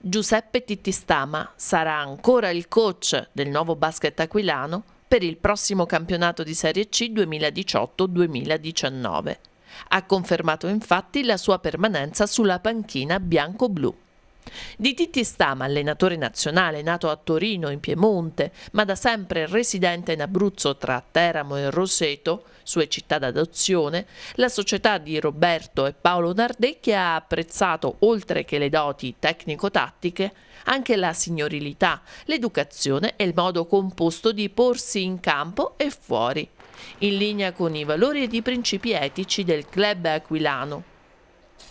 Giuseppe Tittistama sarà ancora il coach del nuovo basket aquilano per il prossimo campionato di Serie C 2018-2019. Ha confermato infatti la sua permanenza sulla panchina bianco-blu. Di Titti Stama, allenatore nazionale nato a Torino in Piemonte, ma da sempre residente in Abruzzo tra Teramo e Roseto, sue città d'adozione, la società di Roberto e Paolo Nardecchi ha apprezzato, oltre che le doti tecnico-tattiche, anche la signorilità, l'educazione e il modo composto di porsi in campo e fuori, in linea con i valori ed i principi etici del club aquilano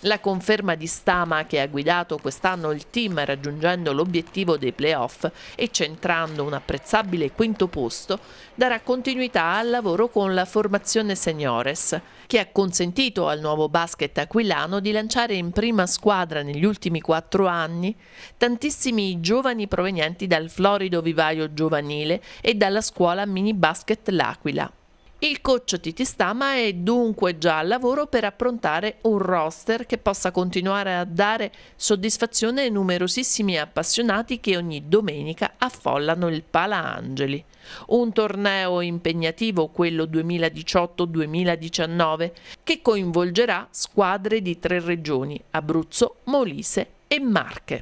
la conferma di Stama che ha guidato quest'anno il team raggiungendo l'obiettivo dei playoff e centrando un apprezzabile quinto posto darà continuità al lavoro con la formazione seniores che ha consentito al nuovo basket aquilano di lanciare in prima squadra negli ultimi quattro anni tantissimi giovani provenienti dal florido vivaio giovanile e dalla scuola mini basket L'Aquila. Il coach Titi Stama è dunque già al lavoro per approntare un roster che possa continuare a dare soddisfazione ai numerosissimi appassionati che ogni domenica affollano il Pala Angeli. Un torneo impegnativo, quello 2018-2019, che coinvolgerà squadre di tre regioni, Abruzzo, Molise e Marche.